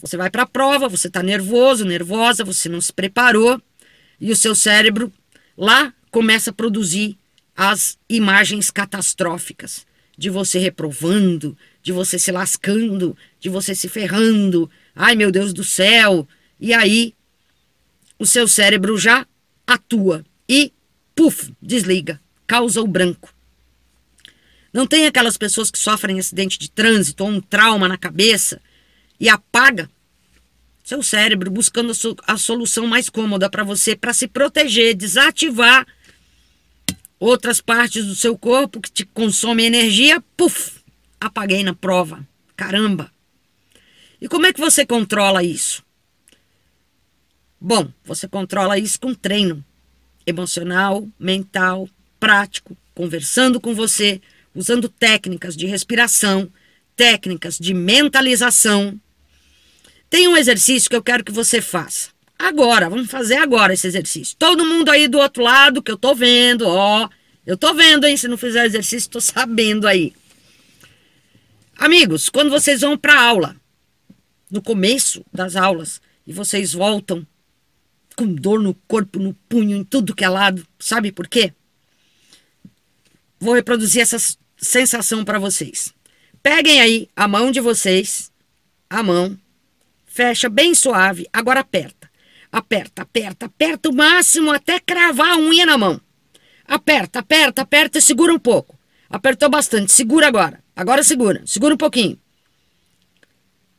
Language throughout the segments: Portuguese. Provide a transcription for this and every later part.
Você vai para a prova, você está nervoso, nervosa, você não se preparou e o seu cérebro lá começa a produzir as imagens catastróficas de você reprovando, de você se lascando, de você se ferrando. Ai, meu Deus do céu! E aí o seu cérebro já atua e puf, desliga, causa o branco. Não tem aquelas pessoas que sofrem acidente de trânsito ou um trauma na cabeça e apaga seu cérebro buscando a solução mais cômoda para você, para se proteger, desativar outras partes do seu corpo que te consomem energia, puf, apaguei na prova. Caramba! E como é que você controla isso? Bom, você controla isso com treino emocional, mental, prático, conversando com você, usando técnicas de respiração, técnicas de mentalização, tem um exercício que eu quero que você faça. Agora, vamos fazer agora esse exercício. Todo mundo aí do outro lado que eu tô vendo, ó. Eu tô vendo, hein? Se não fizer exercício, tô sabendo aí. Amigos, quando vocês vão para aula, no começo das aulas, e vocês voltam com dor no corpo, no punho, em tudo que é lado, sabe por quê? Vou reproduzir essa sensação para vocês. Peguem aí a mão de vocês, a mão fecha bem suave, agora aperta. Aperta, aperta, aperta o máximo até cravar a unha na mão. Aperta, aperta, aperta e segura um pouco. Apertou bastante, segura agora. Agora segura, segura um pouquinho.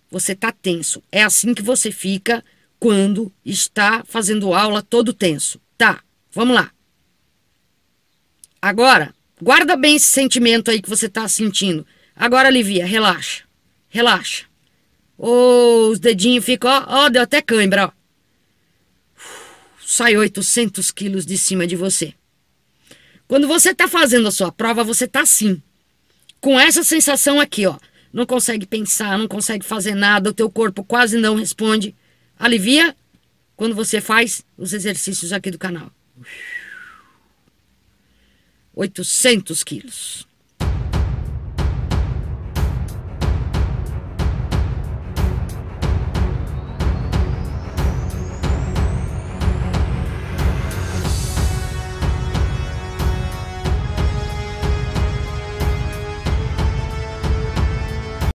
Você tá tenso. É assim que você fica quando está fazendo aula todo tenso. Tá, vamos lá. Agora, guarda bem esse sentimento aí que você está sentindo. Agora alivia, relaxa, relaxa. Oh, os dedinhos ficam, ó, ó, deu até cãibra, ó. Sai 800 quilos de cima de você. Quando você tá fazendo a sua prova, você tá assim. Com essa sensação aqui, ó. Não consegue pensar, não consegue fazer nada, o teu corpo quase não responde. Alivia quando você faz os exercícios aqui do canal. 800 quilos.